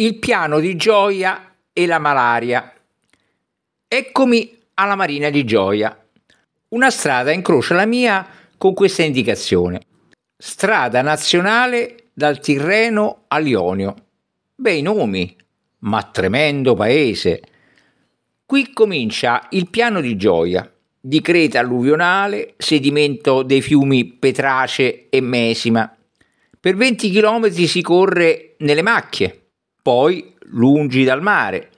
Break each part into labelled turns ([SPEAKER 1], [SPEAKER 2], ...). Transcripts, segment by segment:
[SPEAKER 1] il piano di gioia e la malaria. Eccomi alla marina di gioia. Una strada incrocia la mia con questa indicazione. Strada nazionale dal Tirreno all'Ionio. Bei nomi, ma tremendo paese. Qui comincia il piano di gioia, di creta alluvionale, sedimento dei fiumi Petrace e Mesima. Per 20 km si corre nelle macchie, poi lungi dal mare.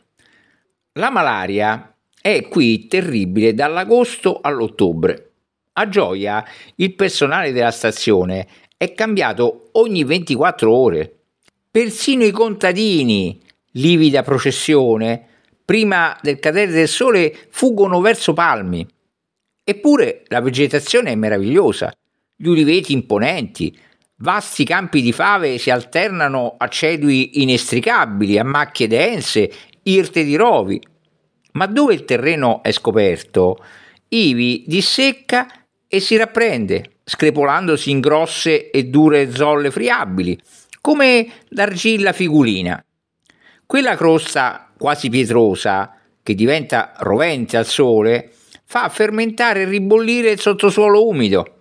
[SPEAKER 1] La malaria è qui terribile dall'agosto all'ottobre. A Gioia il personale della stazione è cambiato ogni 24 ore. Persino i contadini, livida processione, prima del cadere del sole fuggono verso palmi. Eppure la vegetazione è meravigliosa, gli uliveti imponenti, Vasti campi di fave si alternano a cedui inestricabili, a macchie dense, irte di rovi. Ma dove il terreno è scoperto, ivi dissecca e si rapprende, screpolandosi in grosse e dure zolle friabili, come l'argilla figulina. Quella crosta quasi pietrosa, che diventa rovente al sole, fa fermentare e ribollire il sottosuolo umido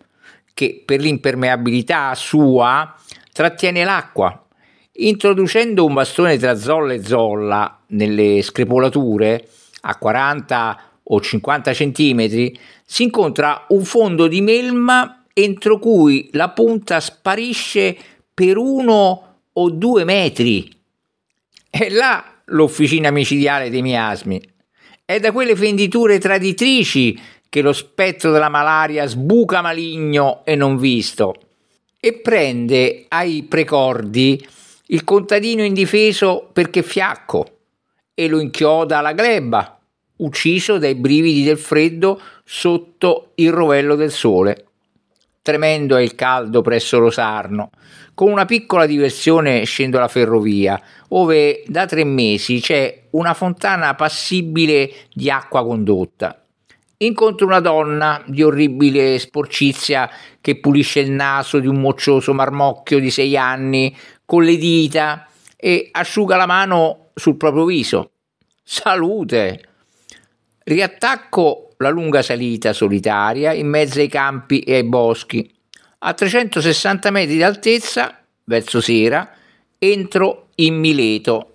[SPEAKER 1] che per l'impermeabilità sua trattiene l'acqua. Introducendo un bastone tra zolla e zolla nelle screpolature a 40 o 50 cm si incontra un fondo di melma entro cui la punta sparisce per uno o due metri. È là l'officina micidiale dei miasmi. È da quelle fenditure traditrici che lo spettro della malaria sbuca maligno e non visto, e prende ai precordi il contadino indifeso perché fiacco e lo inchioda alla gleba, ucciso dai brividi del freddo sotto il rovello del sole. Tremendo è il caldo presso Rosarno. Con una piccola diversione scendo alla ferrovia, ove da tre mesi c'è una fontana passibile di acqua condotta incontro una donna di orribile sporcizia che pulisce il naso di un moccioso marmocchio di sei anni con le dita e asciuga la mano sul proprio viso. Salute! Riattacco la lunga salita solitaria in mezzo ai campi e ai boschi. A 360 metri d'altezza, verso sera, entro in Mileto,